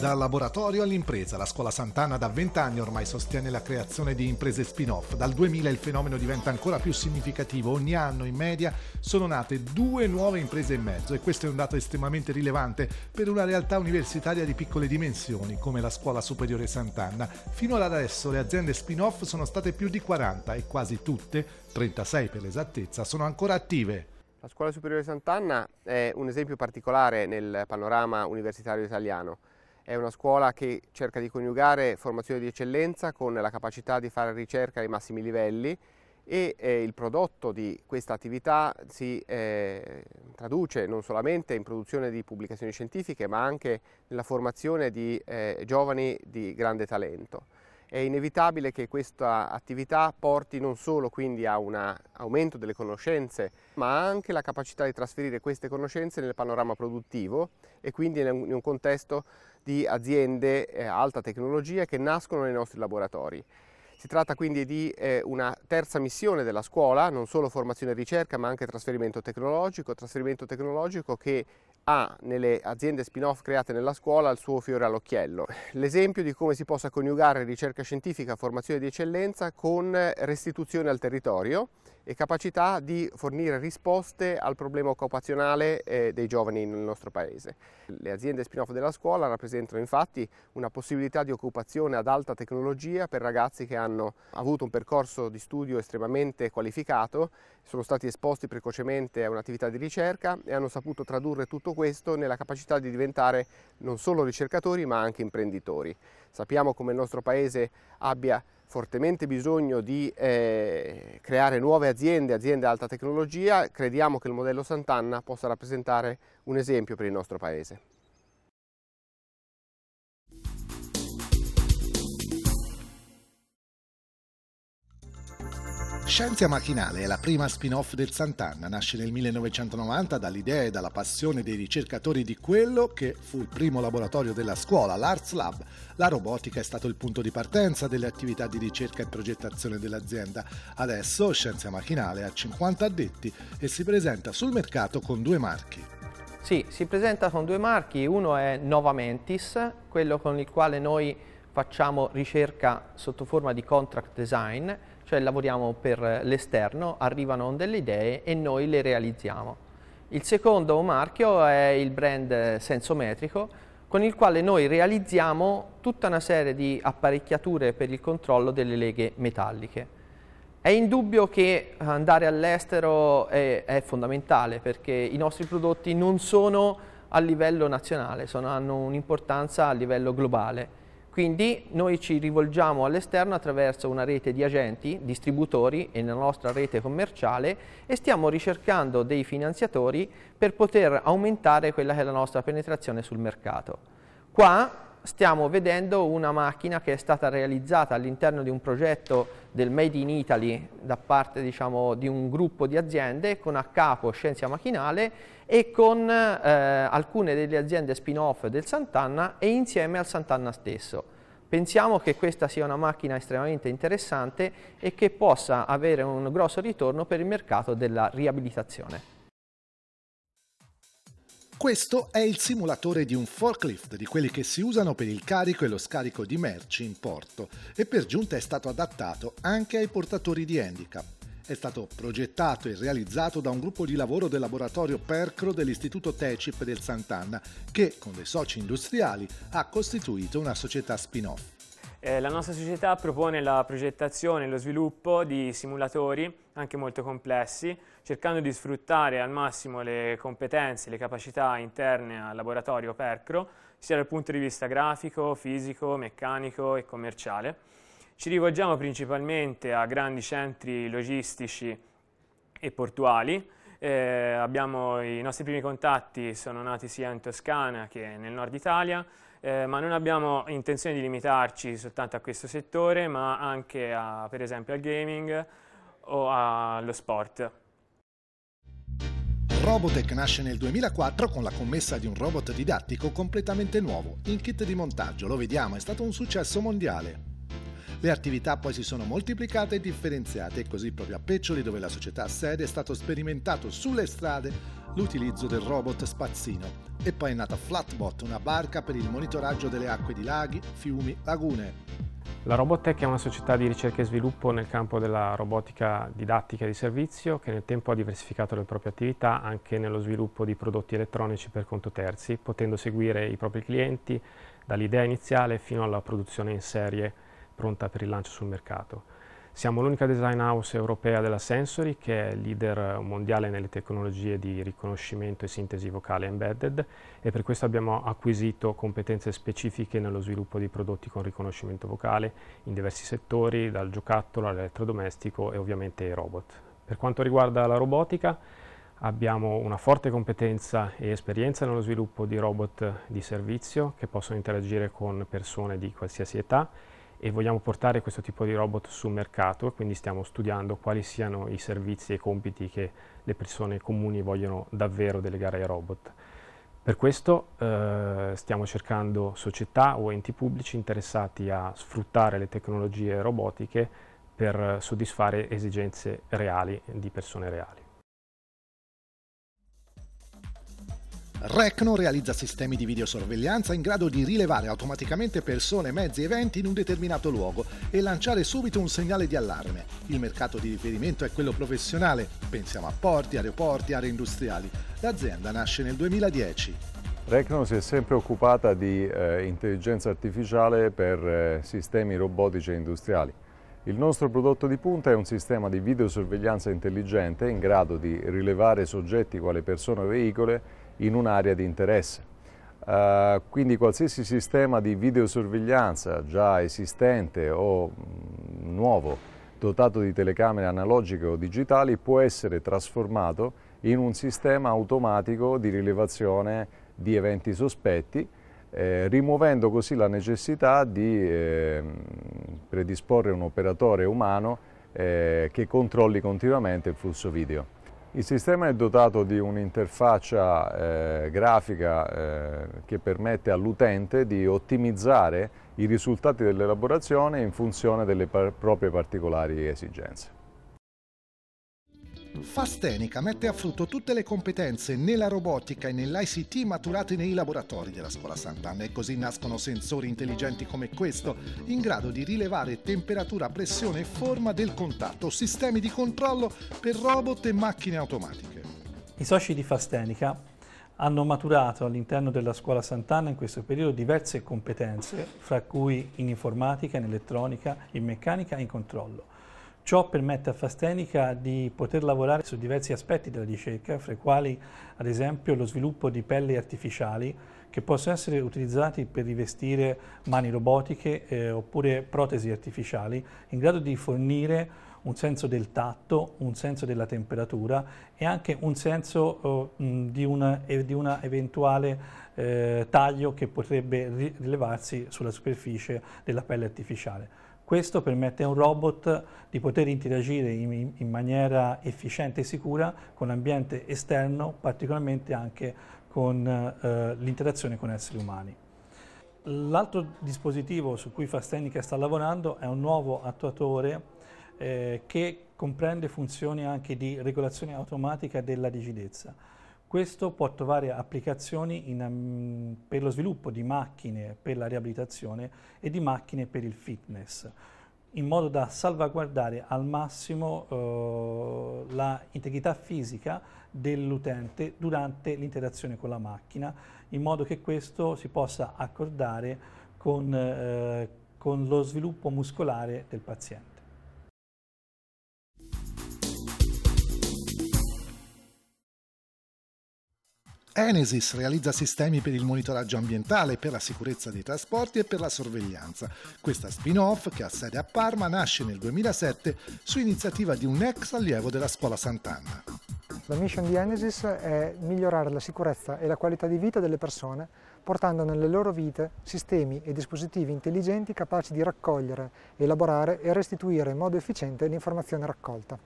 Dal laboratorio all'impresa, la scuola Sant'Anna da vent'anni ormai sostiene la creazione di imprese spin-off. Dal 2000 il fenomeno diventa ancora più significativo. Ogni anno in media sono nate due nuove imprese e mezzo e questo è un dato estremamente rilevante per una realtà universitaria di piccole dimensioni come la scuola superiore Sant'Anna. Fino ad adesso le aziende spin-off sono state più di 40 e quasi tutte, 36 per l'esattezza, sono ancora attive. La Scuola Superiore Sant'Anna è un esempio particolare nel panorama universitario italiano. È una scuola che cerca di coniugare formazione di eccellenza con la capacità di fare ricerca ai massimi livelli e eh, il prodotto di questa attività si eh, traduce non solamente in produzione di pubblicazioni scientifiche ma anche nella formazione di eh, giovani di grande talento è inevitabile che questa attività porti non solo quindi a un aumento delle conoscenze, ma anche la capacità di trasferire queste conoscenze nel panorama produttivo e quindi in un contesto di aziende eh, alta tecnologia che nascono nei nostri laboratori. Si tratta quindi di eh, una terza missione della scuola, non solo formazione e ricerca, ma anche trasferimento tecnologico, trasferimento tecnologico che ha nelle aziende spin-off create nella scuola il suo fiore all'occhiello. L'esempio di come si possa coniugare ricerca scientifica, formazione di eccellenza con restituzione al territorio e capacità di fornire risposte al problema occupazionale eh, dei giovani nel nostro paese. Le aziende spin-off della scuola rappresentano infatti una possibilità di occupazione ad alta tecnologia per ragazzi che hanno avuto un percorso di studio estremamente qualificato, sono stati esposti precocemente a un'attività di ricerca e hanno saputo tradurre tutto questo nella capacità di diventare non solo ricercatori ma anche imprenditori. Sappiamo come il nostro paese abbia fortemente bisogno di eh, creare nuove aziende, aziende alta tecnologia, crediamo che il modello Sant'Anna possa rappresentare un esempio per il nostro Paese. Scienza Macchinale è la prima spin-off del Sant'Anna, nasce nel 1990 dall'idea e dalla passione dei ricercatori di quello che fu il primo laboratorio della scuola, l'Arts Lab. La robotica è stato il punto di partenza delle attività di ricerca e progettazione dell'azienda. Adesso Scienza Macchinale ha 50 addetti e si presenta sul mercato con due marchi. Sì, si presenta con due marchi, uno è Novamentis, quello con il quale noi facciamo ricerca sotto forma di contract design, cioè lavoriamo per l'esterno, arrivano delle idee e noi le realizziamo. Il secondo marchio è il brand sensometrico, con il quale noi realizziamo tutta una serie di apparecchiature per il controllo delle leghe metalliche. È indubbio che andare all'estero è, è, fondamentale perché i nostri prodotti non sono a livello nazionale, sono, hanno un'importanza a livello globale quindi noi ci rivolgiamo all'esterno attraverso una rete di agenti, distributori e la nostra rete commerciale e stiamo ricercando dei finanziatori per poter aumentare quella che è la nostra penetrazione sul mercato. Qua stiamo vedendo una macchina che è stata realizzata all'interno di un progetto del Made in Italy da parte diciamo, di un gruppo di aziende con a capo scienza macchinale e con eh, alcune delle aziende spin-off del Sant'Anna e insieme al Sant'Anna stesso. Pensiamo che questa sia una macchina estremamente interessante e che possa avere un grosso ritorno per il mercato della riabilitazione. Questo è il simulatore di un forklift, di quelli che si usano per il carico e lo scarico di merci in porto e per giunta è stato adattato anche ai portatori di handicap. È stato progettato e realizzato da un gruppo di lavoro del laboratorio Percro dell'Istituto Tecip del Sant'Anna che, con dei soci industriali, ha costituito una società spin-off. Eh, la nostra società propone la progettazione e lo sviluppo di simulatori, anche molto complessi, cercando di sfruttare al massimo le competenze e le capacità interne al laboratorio Percro, sia dal punto di vista grafico, fisico, meccanico e commerciale. Ci rivolgiamo principalmente a grandi centri logistici e portuali, eh, abbiamo, I nostri primi contatti sono nati sia in Toscana che nel nord Italia, eh, ma non abbiamo intenzione di limitarci soltanto a questo settore, ma anche a, per esempio al gaming o allo sport. Robotech nasce nel 2004 con la commessa di un robot didattico completamente nuovo, in kit di montaggio, lo vediamo, è stato un successo mondiale. Le attività poi si sono moltiplicate e differenziate e così proprio a Peccioli, dove la società sede, è stato sperimentato sulle strade l'utilizzo del robot spazzino. E poi è nata Flatbot, una barca per il monitoraggio delle acque di laghi, fiumi, lagune. La Robotech è una società di ricerca e sviluppo nel campo della robotica didattica e di servizio che nel tempo ha diversificato le proprie attività anche nello sviluppo di prodotti elettronici per conto terzi, potendo seguire i propri clienti dall'idea iniziale fino alla produzione in serie pronta per il lancio sul mercato. Siamo l'unica design house europea della Sensory che è leader mondiale nelle tecnologie di riconoscimento e sintesi vocale embedded e per questo abbiamo acquisito competenze specifiche nello sviluppo di prodotti con riconoscimento vocale in diversi settori, dal giocattolo all'elettrodomestico e ovviamente ai robot. Per quanto riguarda la robotica, abbiamo una forte competenza e esperienza nello sviluppo di robot di servizio che possono interagire con persone di qualsiasi età e vogliamo portare questo tipo di robot sul mercato, quindi stiamo studiando quali siano i servizi e i compiti che le persone comuni vogliono davvero delegare ai robot. Per questo eh, stiamo cercando società o enti pubblici interessati a sfruttare le tecnologie robotiche per soddisfare esigenze reali di persone reali. Recno realizza sistemi di videosorveglianza in grado di rilevare automaticamente persone, mezzi e eventi in un determinato luogo e lanciare subito un segnale di allarme. Il mercato di riferimento è quello professionale, pensiamo a porti, aeroporti, aree industriali. L'azienda nasce nel 2010. Recno si è sempre occupata di eh, intelligenza artificiale per eh, sistemi robotici e industriali. Il nostro prodotto di punta è un sistema di videosorveglianza intelligente in grado di rilevare soggetti quali persone o veicoli in un'area di interesse. Uh, quindi qualsiasi sistema di videosorveglianza già esistente o mh, mm, nuovo dotato di telecamere analogiche o digitali può essere trasformato in un sistema automatico di rilevazione di eventi sospetti eh, rimuovendo così la necessità di eh, predisporre un operatore umano eh, che controlli continuamente il flusso video. Il sistema è dotato di un'interfaccia eh, grafica eh, che permette all'utente di ottimizzare i risultati dell'elaborazione in funzione delle par proprie particolari esigenze. Fastenica mette a frutto tutte le competenze nella robotica e nell'ICT maturate nei laboratori della Scuola Sant'Anna e così nascono sensori intelligenti come questo, in grado di rilevare temperatura, pressione e forma del contatto, sistemi di controllo per robot e macchine automatiche. I soci di Fastenica hanno maturato all'interno della Scuola Sant'Anna in questo periodo diverse competenze, fra cui in informatica, in elettronica, in meccanica e in controllo Ciò permette a Fastenica di poter lavorare su diversi aspetti della ricerca, fra i quali ad esempio lo sviluppo di pelli artificiali che possono essere utilizzati per rivestire mani robotiche eh, oppure protesi artificiali in grado di fornire un senso del tatto, un senso della temperatura e anche un senso eh, di, un eventuale eh, taglio che potrebbe rilevarsi sulla superficie della pelle artificiale. Questo permette a un robot di poter interagire in, in maniera efficiente e sicura con l'ambiente esterno, particolarmente anche con eh, l'interazione con esseri umani. L'altro dispositivo su cui Fastenica sta lavorando è un nuovo attuatore eh, che comprende funzioni anche di regolazione automatica della rigidezza. Questo può trovare applicazioni in, mm, per lo sviluppo di macchine per la riabilitazione e di macchine per il fitness, in modo da salvaguardare al massimo eh, l'integrità fisica dell'utente durante l'interazione con la macchina, in modo che questo si possa accordare con, eh, con lo sviluppo muscolare del paziente. Enesis realizza sistemi per il monitoraggio ambientale, per la sicurezza dei trasporti e per la sorveglianza. Questa spin-off, che ha sede a Parma, nasce nel 2007 su iniziativa di un ex allievo della scuola Sant'Anna. La mission di Enesis è migliorare la sicurezza e la qualità di vita delle persone portando nelle loro vite sistemi e dispositivi intelligenti capaci di raccogliere, elaborare e restituire in modo efficiente l'informazione raccolta.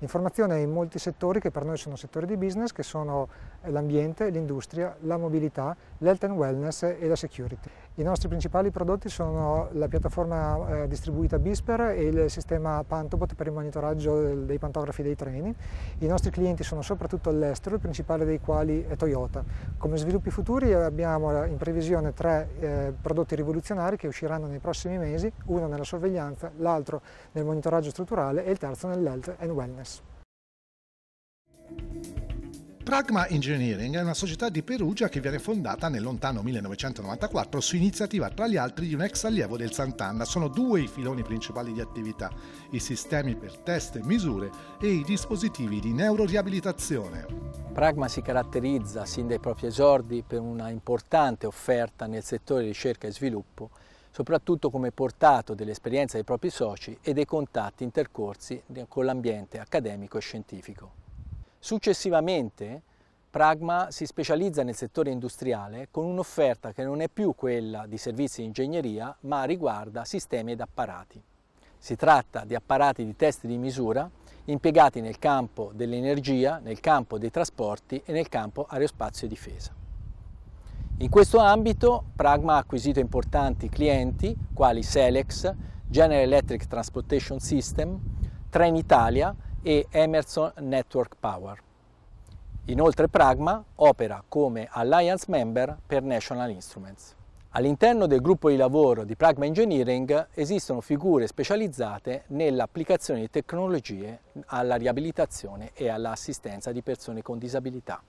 Informazione in molti settori che per noi sono settori di business, che sono eh, l'ambiente, l'industria, la mobilità, l'health and wellness e la security. I nostri principali prodotti sono la piattaforma eh, distribuita Bisper e il sistema Pantobot per il monitoraggio dei pantografi dei treni. I nostri clienti sono soprattutto all'estero, il principale dei quali è Toyota. Come sviluppi futuri abbiamo eh, in previsione tre eh, prodotti rivoluzionari che usciranno nei prossimi mesi, uno nella sorveglianza, l'altro nel monitoraggio strutturale e il terzo nell'health and wellness. Pragma Engineering è una società di Perugia che viene fondata nel lontano 1994 su iniziativa tra gli altri di un ex allievo del Sant'Anna. Sono due i filoni principali di attività, i sistemi per test e misure e i dispositivi di neuroriabilitazione. Pragma si caratterizza sin dai propri esordi per una importante offerta nel settore ricerca e sviluppo, soprattutto come portato dell'esperienza dei propri soci e dei contatti intercorsi con l'ambiente accademico e scientifico. Successivamente Pragma si specializza nel settore industriale con un'offerta che non è più quella di servizi di ingegneria ma riguarda sistemi ed apparati. Si tratta di apparati di test di misura impiegati nel campo dell'energia, nel campo dei trasporti e nel campo aerospazio e difesa. In questo ambito Pragma ha acquisito importanti clienti quali Selex, General Electric Transportation System, Trenitalia e Emerson Network Power. Inoltre Pragma opera come alliance member per National Instruments. All'interno del gruppo di lavoro di Pragma Engineering esistono figure specializzate nell'applicazione di tecnologie alla riabilitazione e all'assistenza di persone con disabilità.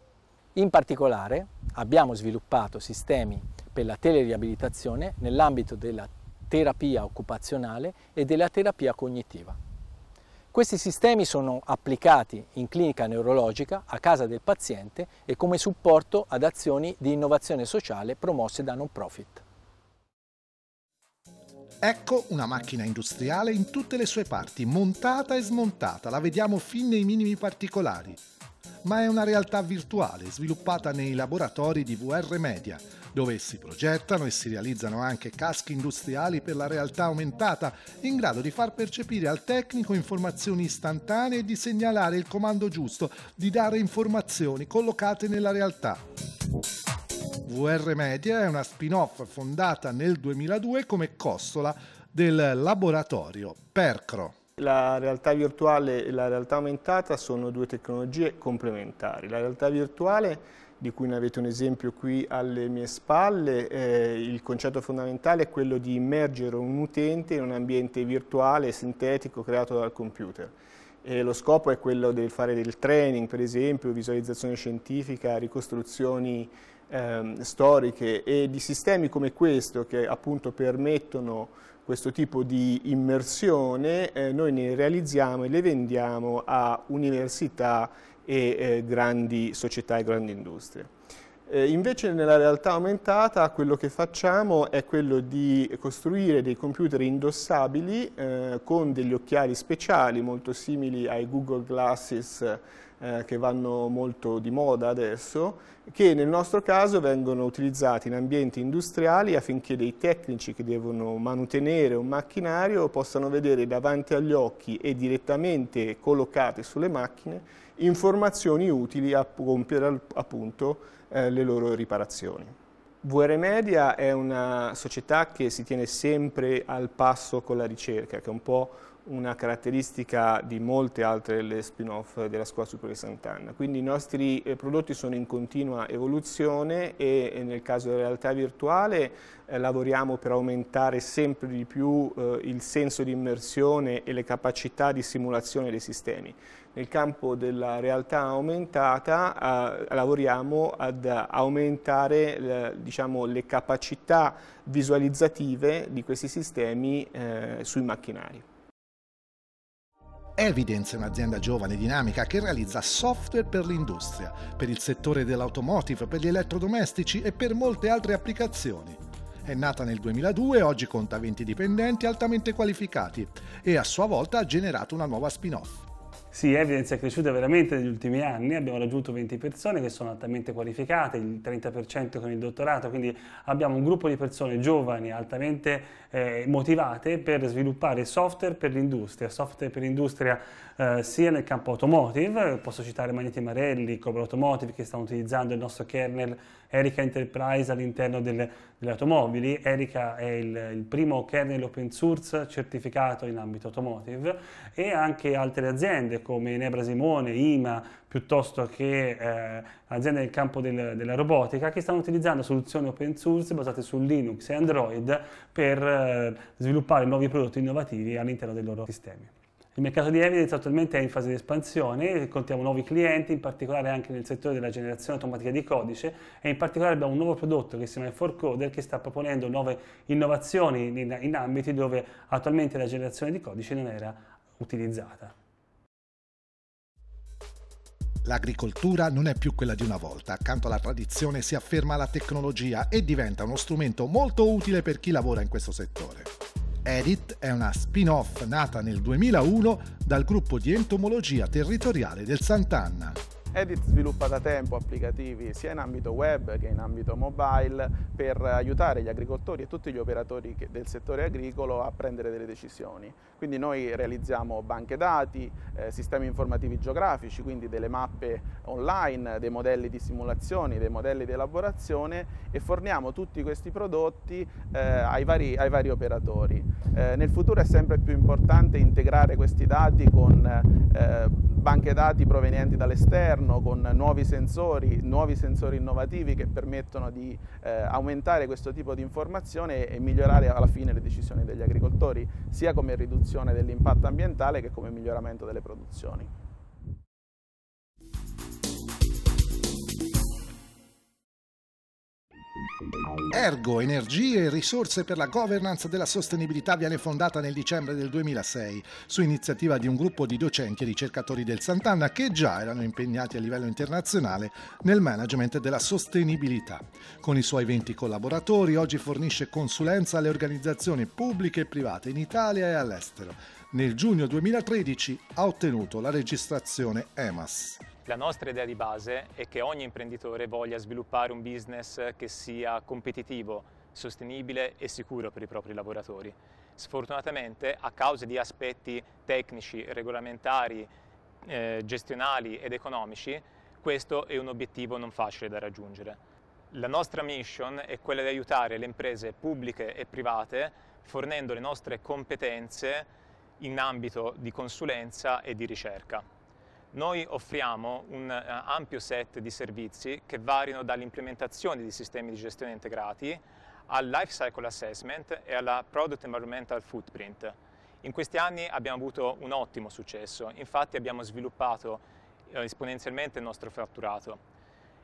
In particolare abbiamo sviluppato sistemi per la teleriabilitazione nell'ambito della terapia occupazionale e della terapia cognitiva. Questi sistemi sono applicati in clinica neurologica a casa del paziente e come supporto ad azioni di innovazione sociale promosse da non profit. Ecco una macchina industriale in tutte le sue parti, montata e smontata, la vediamo fin nei minimi particolari. Ma è una realtà virtuale sviluppata nei laboratori di VR Media, dove si progettano e si realizzano anche caschi industriali per la realtà aumentata, in grado di far percepire al tecnico informazioni istantanee e di segnalare il comando giusto, di dare informazioni collocate nella realtà. VR Media è una spin-off fondata nel 2002 come costola del laboratorio Percro. La realtà virtuale e la realtà aumentata sono due tecnologie complementari. La realtà virtuale di cui ne avete un esempio qui alle mie spalle. Eh, il concetto fondamentale è quello di immergere un utente in un ambiente virtuale, sintetico, creato dal computer. E lo scopo è quello di fare del training, per esempio, visualizzazione scientifica, ricostruzioni ehm, storiche e di sistemi come questo che appunto permettono questo tipo di immersione, eh, noi ne realizziamo e le vendiamo a università e grandi società e grandi industrie. Eh, invece nella realtà aumentata quello che facciamo è quello di costruire dei computer indossabili eh, con degli occhiali speciali molto simili ai Google Glasses eh, che vanno molto di moda adesso, che nel nostro caso vengono utilizzati in ambienti industriali affinché dei tecnici che devono manutenere un macchinario possano vedere davanti agli occhi e direttamente collocate sulle macchine informazioni utili a compiere appunto eh, le loro riparazioni. VR Media è una società che si tiene sempre al passo con la ricerca, che è un po' una caratteristica di molte altre delle spin-off della Scuola Superiore Sant'Anna. Quindi i nostri eh, prodotti sono in continua evoluzione e nel caso della realtà virtuale eh, lavoriamo per aumentare sempre di più eh, il senso di immersione e le capacità di simulazione dei sistemi. Nel campo della realtà aumentata eh, lavoriamo ad aumentare eh, diciamo, le capacità visualizzative di questi sistemi eh, sui macchinari. Evidence è un'azienda giovane e dinamica che realizza software per l'industria, per il settore dell'automotive, per gli elettrodomestici e per molte altre applicazioni. È nata nel 2002, oggi conta 20 dipendenti altamente qualificati e a sua volta ha generato una nuova spin-off. Sì, Evidence è cresciuta veramente negli ultimi anni, abbiamo raggiunto 20 persone che sono altamente qualificate, il 30% con il dottorato, quindi abbiamo un gruppo di persone giovani, altamente eh, motivate per sviluppare software per l'industria. Software per l'industria eh, sia nel campo automotive, posso citare Magneti Marelli, Cobra Automotive che stanno utilizzando il nostro kernel Erika Enterprise all'interno delle, delle, automobili. Erika è il, il, primo kernel open source certificato in ambito automotive e anche altre aziende come Nebra Simone, IMA, piuttosto che eh, aziende nel campo del, della robotica che stanno utilizzando soluzioni open source basate su Linux e Android per eh, sviluppare nuovi prodotti innovativi all'interno dei loro sistemi. Il mercato di Evidence attualmente è in fase di espansione, contiamo nuovi clienti, in particolare anche nel settore della generazione automatica di codice e in particolare abbiamo un nuovo prodotto che si chiama 4 che sta proponendo nuove innovazioni in, in ambiti dove attualmente la generazione di codice non era utilizzata. L'agricoltura non è più quella di una volta, accanto alla tradizione si afferma la tecnologia e diventa uno strumento molto utile per chi lavora in questo settore. Edit è una spin-off nata nel 2001 dal gruppo di entomologia territoriale del Sant'Anna. Edit sviluppa da tempo applicativi sia in ambito web che in ambito mobile per aiutare gli agricoltori e tutti gli operatori del settore agricolo a prendere delle decisioni. Quindi noi realizziamo banche dati, eh, sistemi informativi geografici, quindi delle mappe online, dei modelli di simulazioni, dei modelli di elaborazione e forniamo tutti questi prodotti eh, ai, vari, ai, vari, operatori. Eh, nel futuro è sempre più importante integrare questi dati con eh, banche dati provenienti dall'esterno, interno con nuovi sensori, nuovi sensori innovativi che permettono di eh, aumentare questo tipo di informazione e migliorare alla fine le decisioni degli agricoltori, sia come riduzione dell'impatto ambientale che come miglioramento delle produzioni. Ergo, energie e risorse per la governance della sostenibilità viene fondata nel dicembre del 2006 su iniziativa di un gruppo di docenti e ricercatori del Sant'Anna che già erano impegnati a livello internazionale nel management della sostenibilità. Con i suoi 20 collaboratori oggi fornisce consulenza alle organizzazioni pubbliche e private in Italia e all'estero. Nel giugno 2013 ha ottenuto la registrazione EMAS. La nostra idea di base è che ogni imprenditore voglia sviluppare un business che sia competitivo, sostenibile e sicuro per i propri lavoratori. Sfortunatamente, a causa di aspetti tecnici, regolamentari, eh, gestionali ed economici, questo è un obiettivo non facile da raggiungere. La nostra mission è quella di aiutare le imprese pubbliche e private fornendo le nostre competenze in ambito di consulenza e di ricerca. Noi offriamo un uh, ampio set di servizi che variano dall'implementazione di sistemi di gestione integrati al life cycle assessment e alla product environmental footprint. In questi anni abbiamo avuto un ottimo successo, infatti abbiamo sviluppato uh, esponenzialmente il nostro fatturato.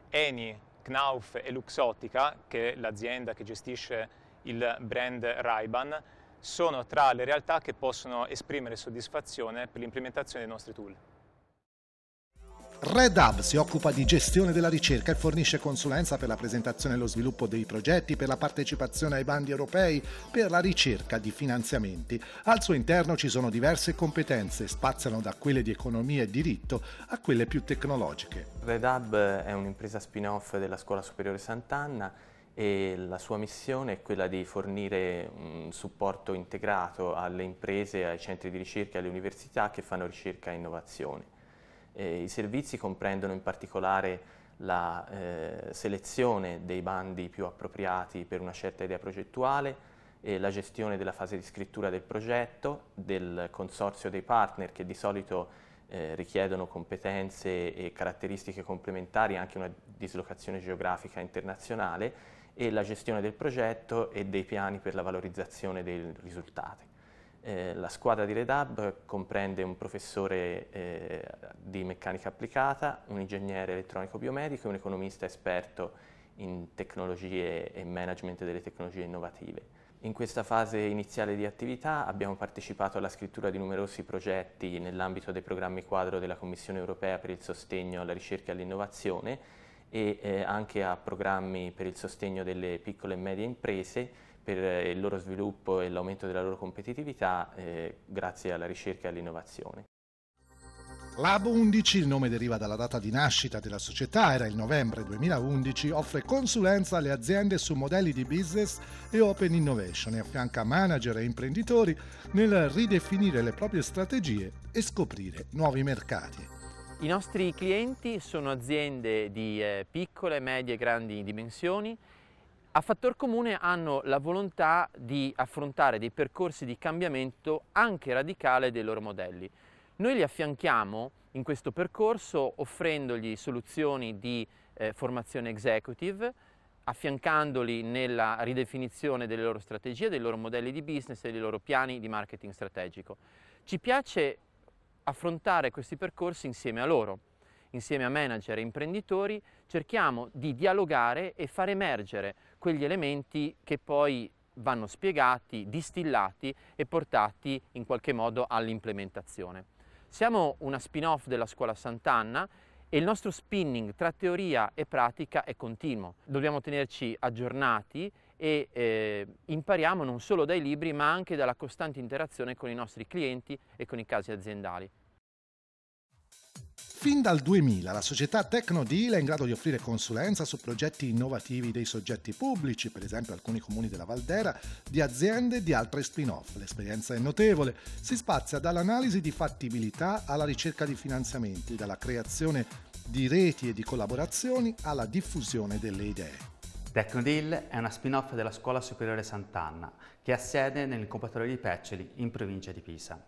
Eni, Knauf e Luxottica, che è l'azienda che gestisce il brand Raiban, sono tra le realtà che possono esprimere soddisfazione per l'implementazione dei nostri tool. Red Hub si occupa di gestione della ricerca e fornisce consulenza per la presentazione e lo sviluppo dei progetti, per la partecipazione ai bandi europei, per la ricerca di finanziamenti. Al suo interno ci sono diverse competenze, spaziano da quelle di economia e diritto a quelle più tecnologiche. Red Hub è un'impresa spin-off della Scuola Superiore Sant'Anna e la sua missione è quella di fornire un supporto integrato alle imprese, ai centri di ricerca e alle università che fanno ricerca e innovazione. Eh, I servizi comprendono in particolare la eh, selezione dei bandi più appropriati per una certa idea progettuale, eh, la gestione della fase di scrittura del progetto, del consorzio dei partner che di solito eh, richiedono competenze e caratteristiche complementari, anche una dislocazione geografica internazionale, e la gestione del progetto e dei piani per la valorizzazione dei risultati. Eh, la squadra di Red Hub comprende un professore eh, di meccanica applicata, un ingegnere elettronico biomedico e un economista esperto in tecnologie e management delle tecnologie innovative. In questa fase iniziale di attività abbiamo partecipato alla scrittura di numerosi progetti nell'ambito dei programmi quadro della Commissione europea per il sostegno alla ricerca e all'innovazione e eh, anche a programmi per il sostegno delle piccole e medie imprese per eh, il loro sviluppo e l'aumento della loro competitività eh, grazie alla ricerca e all'innovazione. Lab 11, il nome deriva dalla data di nascita della società, era il novembre 2011, offre consulenza alle aziende su modelli di business e open innovation e affianca manager e imprenditori nel ridefinire le proprie strategie e scoprire nuovi mercati. I nostri clienti sono aziende di eh, piccole, medie e grandi dimensioni a fattor comune hanno la volontà di affrontare dei percorsi di cambiamento anche radicale dei loro modelli. Noi li affianchiamo in questo percorso offrendogli soluzioni di eh, formazione executive, affiancandoli nella ridefinizione delle loro strategie, dei loro modelli di business e dei loro piani di marketing strategico. Ci piace affrontare questi percorsi insieme a loro insieme a manager e imprenditori, cerchiamo di dialogare e far emergere quegli elementi che poi vanno spiegati, distillati e portati in qualche modo all'implementazione. Siamo una spin-off della scuola Sant'Anna e il nostro spinning tra teoria e pratica è continuo. Dobbiamo tenerci aggiornati e eh, impariamo non solo dai libri ma anche dalla costante interazione con i nostri clienti e con i casi aziendali. Fin dal 2000 la società TecnoDeal è in grado di offrire consulenza su progetti innovativi dei soggetti pubblici, per esempio alcuni comuni della Valdera, di aziende e di altre spin-off. L'esperienza è notevole, si spazia dall'analisi di fattibilità alla ricerca di finanziamenti, dalla creazione di reti e di collaborazioni alla diffusione delle idee. Tecnodeal è una spin-off della Scuola Superiore Sant'Anna, che ha sede nel compatore di Peccioli, in provincia di Pisa.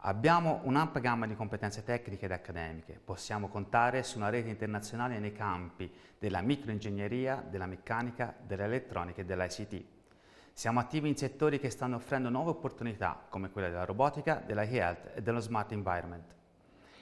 Abbiamo un'ampia gamma di competenze tecniche ed accademiche, possiamo contare su una rete internazionale nei campi della microingegneria, della meccanica, dell'elettronica e dell'ICT. Siamo attivi in settori che stanno offrendo nuove opportunità, come quella della robotica, della health e dello smart environment.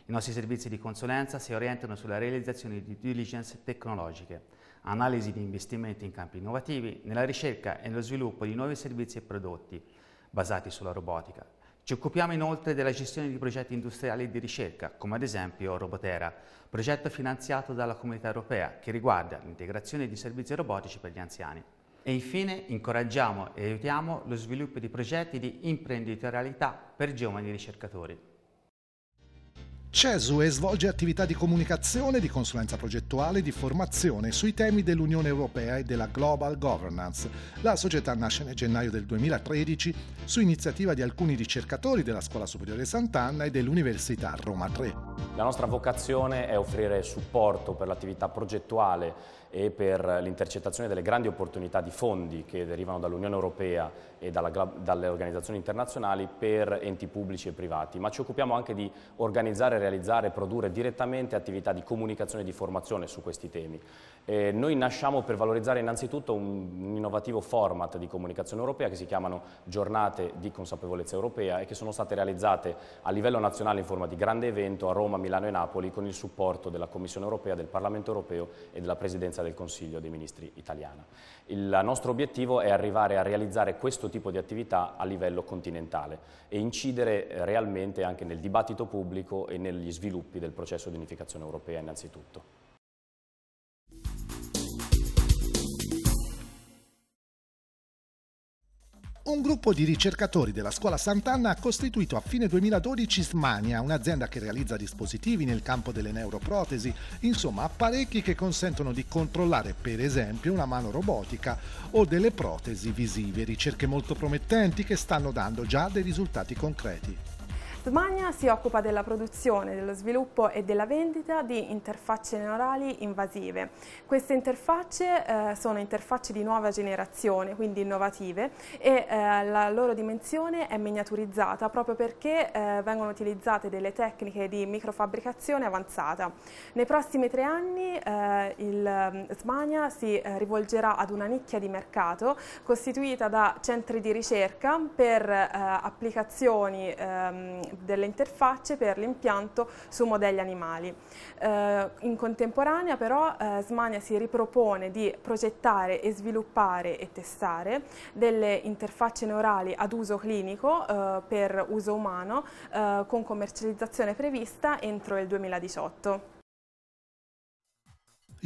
I nostri servizi di consulenza si orientano sulla realizzazione di diligence tecnologiche, analisi di investimenti in campi innovativi, nella ricerca e nello sviluppo di nuovi servizi e prodotti basati sulla robotica, ci occupiamo inoltre della gestione di progetti industriali e di ricerca, come ad esempio Robotera, progetto finanziato dalla Comunità Europea che riguarda l'integrazione di servizi robotici per gli anziani. E infine incoraggiamo e aiutiamo lo sviluppo di progetti di imprenditorialità per giovani ricercatori. CESUE svolge attività di comunicazione, di consulenza progettuale e di formazione sui temi dell'Unione Europea e della Global Governance. La società nasce nel gennaio del 2013 su iniziativa di alcuni ricercatori della Scuola Superiore Sant'Anna e dell'Università Roma 3. La nostra vocazione è offrire supporto per l'attività progettuale e per l'intercettazione delle grandi opportunità di fondi che derivano dall'Unione Europea e dalla, dalle organizzazioni internazionali per enti pubblici e privati, ma ci occupiamo anche di organizzare realizzare e produrre direttamente attività di comunicazione e di formazione su questi temi. Eh, noi nasciamo per valorizzare innanzitutto un innovativo format di comunicazione europea che si chiamano giornate di consapevolezza europea e che sono state realizzate a livello nazionale in forma di grande evento a Roma, Milano e Napoli con il supporto della Commissione europea, del Parlamento europeo e della Presidenza del Consiglio dei Ministri italiana. Il nostro obiettivo è arrivare a realizzare questo tipo di attività a livello continentale e incidere eh, realmente anche nel dibattito pubblico e nel degli sviluppi del processo di unificazione europea innanzitutto. Un gruppo di ricercatori della scuola Sant'Anna ha costituito a fine 2012 Smania, un'azienda che realizza dispositivi nel campo delle neuroprotesi, insomma apparecchi che consentono di controllare per esempio una mano robotica o delle protesi visive, ricerche molto promettenti che stanno dando già dei risultati concreti. Smania si occupa della produzione, dello sviluppo e della vendita di interfacce neurali invasive. Queste interfacce eh, sono interfacce di nuova generazione, quindi innovative, e eh, la loro dimensione è miniaturizzata proprio perché eh, vengono utilizzate delle tecniche di microfabbricazione avanzata. Nei prossimi tre anni eh, il mm, Smania si eh, rivolgerà ad una nicchia di mercato costituita da centri di ricerca per eh, applicazioni ehm, delle interfacce per l'impianto su modelli animali. Eh, in contemporanea però eh, Smania si ripropone di progettare e sviluppare e testare delle interfacce neurali ad uso clinico eh, per uso umano eh, con commercializzazione prevista entro il 2018.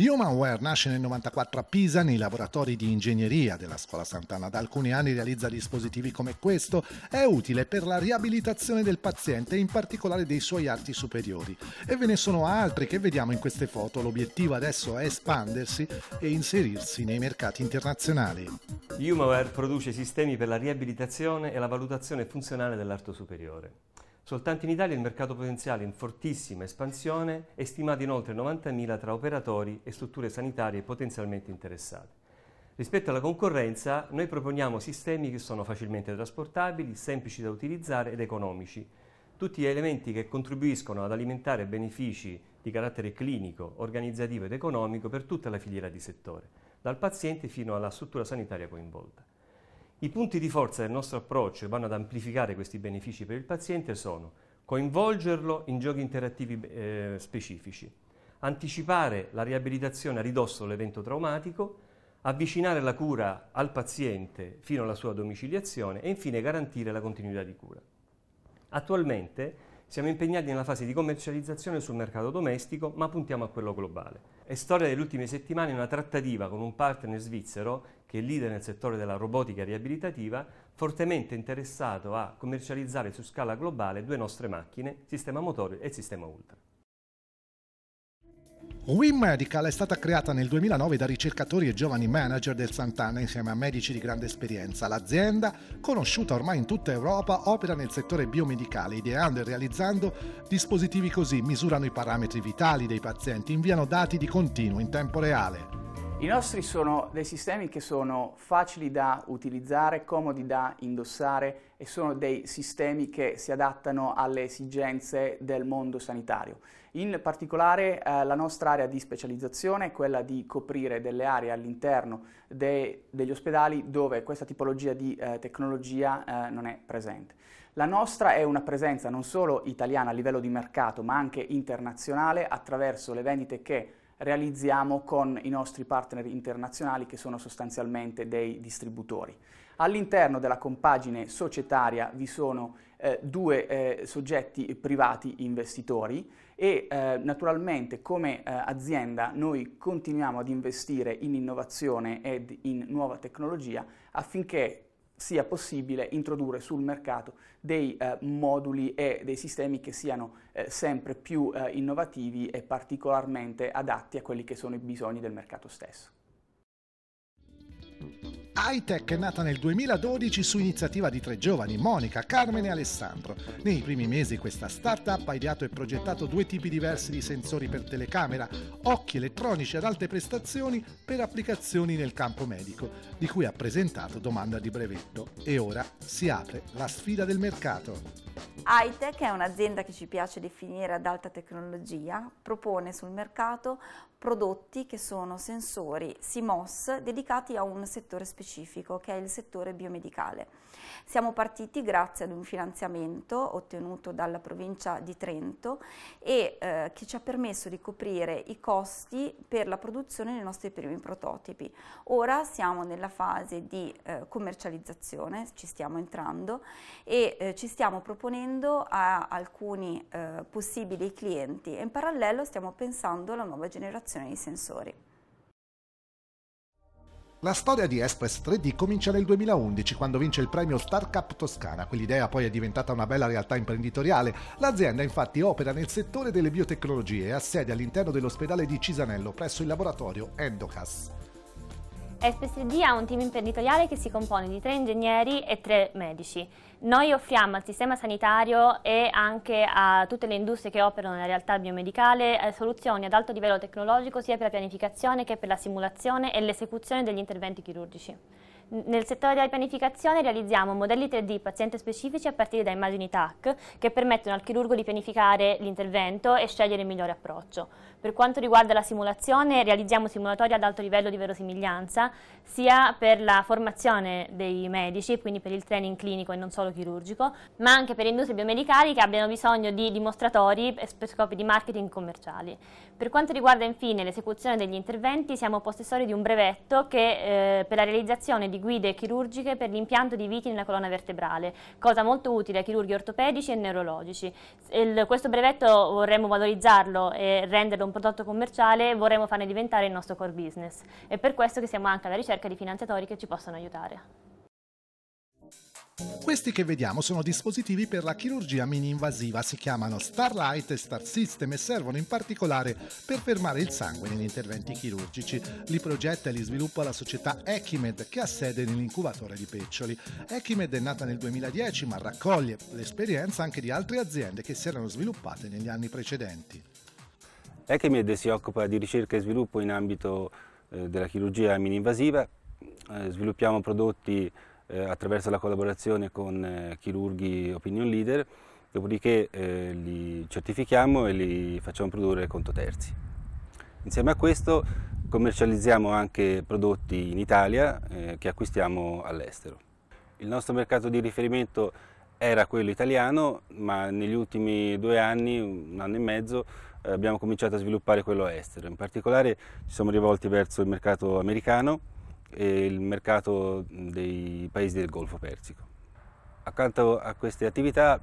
Humanware nasce nel 1994 a Pisa nei laboratori di ingegneria della Scuola Sant'Anna. Da alcuni anni realizza dispositivi come questo, è utile per la riabilitazione del paziente, e in particolare dei suoi arti superiori. E ve ne sono altri che vediamo in queste foto. L'obiettivo adesso è espandersi e inserirsi nei mercati internazionali. Humanware produce sistemi per la riabilitazione e la valutazione funzionale dell'arto superiore. Soltanto in Italia il mercato potenziale in fortissima espansione è stimato in oltre 90.000 tra operatori e strutture sanitarie potenzialmente interessate. Rispetto alla concorrenza, noi proponiamo sistemi che sono facilmente trasportabili, semplici da utilizzare ed economici, tutti elementi che contribuiscono ad alimentare benefici di carattere clinico, organizzativo ed economico per tutta la filiera di settore, dal paziente fino alla struttura sanitaria coinvolta. I punti di forza del nostro approccio che vanno ad amplificare questi benefici per il paziente sono coinvolgerlo in giochi interattivi eh, specifici, anticipare la riabilitazione a ridosso dell'evento traumatico, avvicinare la cura al paziente fino alla sua domiciliazione e infine garantire la continuità di cura. Attualmente siamo impegnati nella fase di commercializzazione sul mercato domestico, ma puntiamo a quello globale. È storia delle ultime settimane una trattativa con un partner svizzero che è leader nel settore della robotica riabilitativa, fortemente interessato a commercializzare su scala globale due nostre macchine, sistema motore e sistema ultra. WIM Medical è stata creata nel 2009 da ricercatori e giovani manager del Sant'Anna insieme a medici di grande esperienza. L'azienda, conosciuta ormai in tutta Europa, opera nel settore biomedicale, ideando e realizzando dispositivi così misurano i parametri vitali dei pazienti, inviano dati di continuo in tempo reale. I nostri sono dei sistemi che sono facili da utilizzare, comodi da indossare e sono dei sistemi che si adattano alle esigenze del mondo sanitario. In particolare eh, la nostra area di specializzazione è quella di coprire delle aree all'interno de degli ospedali dove questa tipologia di eh, tecnologia eh, non è presente. La nostra è una presenza non solo italiana a livello di mercato ma anche internazionale attraverso le vendite che realizziamo con i nostri partner internazionali che sono sostanzialmente dei distributori. All'interno della compagine societaria vi sono eh, due eh, soggetti privati investitori e eh, naturalmente come eh, azienda noi continuiamo ad investire in innovazione ed in nuova tecnologia affinché sia possibile introdurre sul mercato dei eh, moduli e dei sistemi che siano eh, sempre più eh, innovativi e particolarmente adatti a quelli che sono i bisogni del mercato stesso. Hightech è nata nel 2012 su iniziativa di tre giovani, Monica, Carmen e Alessandro. Nei primi mesi questa startup ha ideato e progettato due tipi diversi di sensori per telecamera, occhi elettronici ad alte prestazioni per applicazioni nel campo medico, di cui ha presentato domanda di brevetto. E ora si apre la sfida del mercato. Hightech è un'azienda che ci piace definire ad alta tecnologia, propone sul mercato prodotti che sono sensori CMOS dedicati a un settore specifico che è il settore biomedicale. Siamo partiti grazie ad un finanziamento ottenuto dalla provincia di Trento e eh, che ci ha permesso di coprire i costi per la produzione dei nostri primi prototipi. Ora siamo nella fase di eh, commercializzazione, ci stiamo entrando e eh, ci stiamo proponendo a alcuni eh, possibili clienti e in parallelo stiamo pensando alla nuova generazione di sensori. La storia di Express 3D comincia nel 2011 quando vince il premio Startup Toscana. Quell'idea poi è diventata una bella realtà imprenditoriale. L'azienda infatti opera nel settore delle biotecnologie e ha sede all'interno dell'ospedale di Cisanello presso il laboratorio Endocas. SPSD ha un team imprenditoriale che si compone di tre ingegneri e tre medici. Noi offriamo al sistema sanitario e anche a tutte le industrie che operano nella realtà biomedicale eh, soluzioni ad alto livello tecnologico sia per la pianificazione che per la simulazione e l'esecuzione degli interventi chirurgici. Nel settore della pianificazione realizziamo modelli 3D paziente specifici a partire da immagini TAC che permettono al chirurgo di pianificare l'intervento e scegliere il migliore approccio. Per quanto riguarda la simulazione realizziamo simulatori ad alto livello di verosimiglianza sia per la formazione dei medici, quindi per il training clinico e non solo chirurgico, ma anche per industrie biomedicali che abbiano bisogno di dimostratori per scopi di marketing commerciali. Per quanto riguarda infine l'esecuzione degli interventi, siamo possessori di un brevetto che, eh, per la realizzazione di guide chirurgiche per l'impianto di viti nella colonna vertebrale, cosa molto utile ai chirurghi ortopedici e neurologici. Il, questo brevetto vorremmo valorizzarlo e renderlo un prodotto commerciale, vorremmo farne diventare il nostro core business. È per questo che siamo anche alla ricerca di finanziatori che ci possano aiutare. Questi che vediamo sono dispositivi per la chirurgia mini-invasiva, si chiamano Starlight e Star System e servono in particolare per fermare il sangue negli interventi chirurgici. Li progetta e li sviluppa la società Echimed che ha sede nell'incubatore di Peccioli. Echimed è nata nel 2010 ma raccoglie l'esperienza anche di altre aziende che si erano sviluppate negli anni precedenti. Echimed si occupa di ricerca e sviluppo in ambito eh, della chirurgia mini-invasiva, eh, sviluppiamo prodotti eh, attraverso la collaborazione con eh, chirurghi opinion leader, dopodiché eh, li certifichiamo e li facciamo produrre conto terzi. Insieme a questo commercializziamo anche prodotti in Italia eh, che acquistiamo all'estero. Il nostro mercato di riferimento era quello italiano, ma negli ultimi due anni, un anno e mezzo, abbiamo cominciato a sviluppare quello estero. In particolare ci siamo rivolti verso il mercato americano, e il mercato dei paesi del Golfo Persico. Accanto a queste attività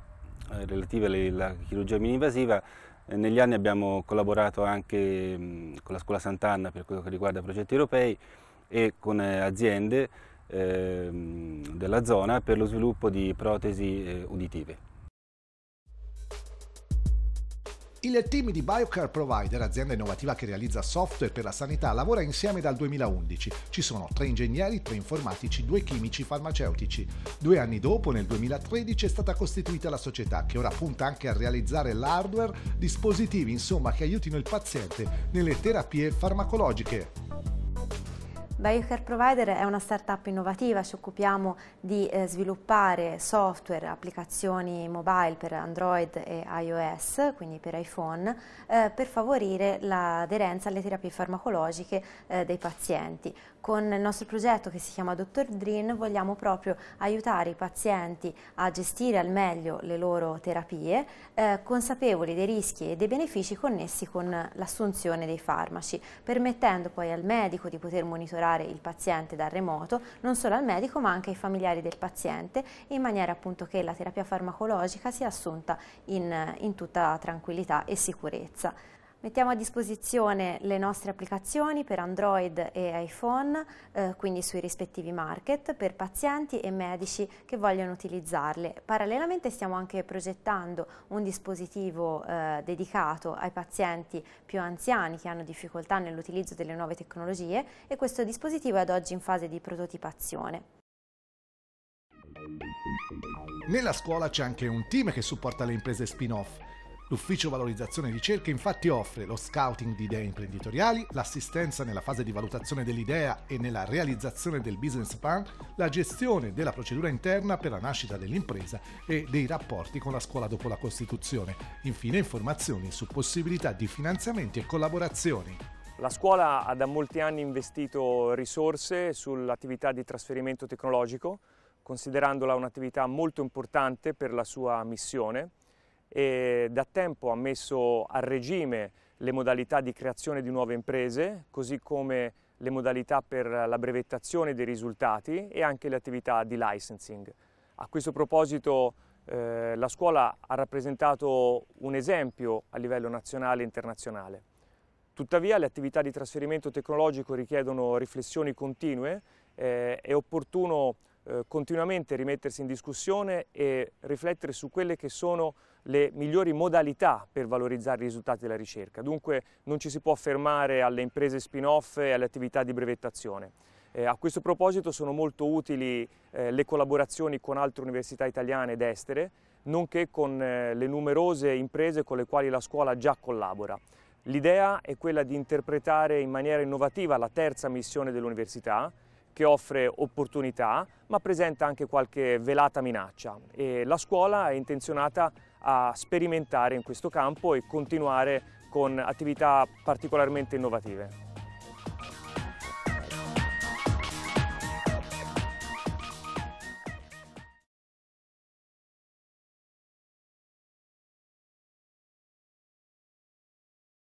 eh, relative alla chirurgia mini-invasiva, eh, negli anni abbiamo collaborato anche con la Scuola Sant'Anna per quello che riguarda progetti europei e con eh, aziende ehm, della zona per lo sviluppo di protesi uditive. Il team di BioCare Provider, azienda innovativa che realizza software per la sanità, lavora insieme dal 2011. Ci sono tre ingegneri, tre informatici, due chimici farmaceutici. Due anni dopo, nel 2013, è stata costituita la società che ora punta anche a realizzare l'hardware, dispositivi insomma che aiutino il paziente nelle terapie farmacologiche. BioCare Provider è una startup innovativa, ci occupiamo di eh, sviluppare software, applicazioni mobile per Android e iOS, quindi per iPhone, eh, per favorire l'aderenza alle terapie farmacologiche eh, dei pazienti. Con il nostro progetto che si chiama Dr. Dream vogliamo proprio aiutare i pazienti a gestire al meglio le loro terapie, eh, consapevoli dei rischi e dei benefici connessi con l'assunzione dei farmaci, permettendo poi al medico di poter monitorare il paziente da remoto, non solo al medico ma anche ai familiari del paziente, in maniera appunto che la terapia farmacologica sia assunta in, in tutta tranquillità e sicurezza. Mettiamo a disposizione le nostre applicazioni per Android e iPhone, eh, quindi sui rispettivi market, per pazienti e medici che vogliono utilizzarle. Parallelamente stiamo anche progettando un dispositivo eh, dedicato ai pazienti più anziani che hanno difficoltà nell'utilizzo delle nuove tecnologie e questo dispositivo è ad oggi in fase di prototipazione. Nella scuola c'è anche un team che supporta le imprese spin-off L'ufficio valorizzazione e ricerca infatti offre lo scouting di idee imprenditoriali, l'assistenza nella fase di valutazione dell'idea e nella realizzazione del business plan, la gestione della procedura interna per la nascita dell'impresa e dei rapporti con la scuola dopo la Costituzione, infine informazioni su possibilità di finanziamenti e collaborazioni. La scuola ha da molti anni investito risorse sull'attività di trasferimento tecnologico, considerandola un'attività molto importante per la sua missione e da tempo ha messo a regime le modalità di creazione di nuove imprese, così come le modalità per la brevettazione dei risultati e anche le attività di licensing. A questo proposito eh, la scuola ha rappresentato un esempio a livello nazionale e internazionale. Tuttavia le attività di trasferimento tecnologico richiedono riflessioni continue, eh, è opportuno eh, continuamente rimettersi in discussione e riflettere su quelle che sono le migliori modalità per valorizzare i risultati della ricerca. Dunque non ci si può fermare alle imprese spin-off e alle attività di brevettazione. Eh, a questo proposito sono molto utili eh, le collaborazioni con altre università italiane ed estere, nonché con eh, le numerose imprese con le quali la scuola già collabora. L'idea è quella di interpretare in maniera innovativa la terza missione dell'università, che offre opportunità ma presenta anche qualche velata minaccia e la scuola è intenzionata a sperimentare in questo campo e continuare con attività particolarmente innovative.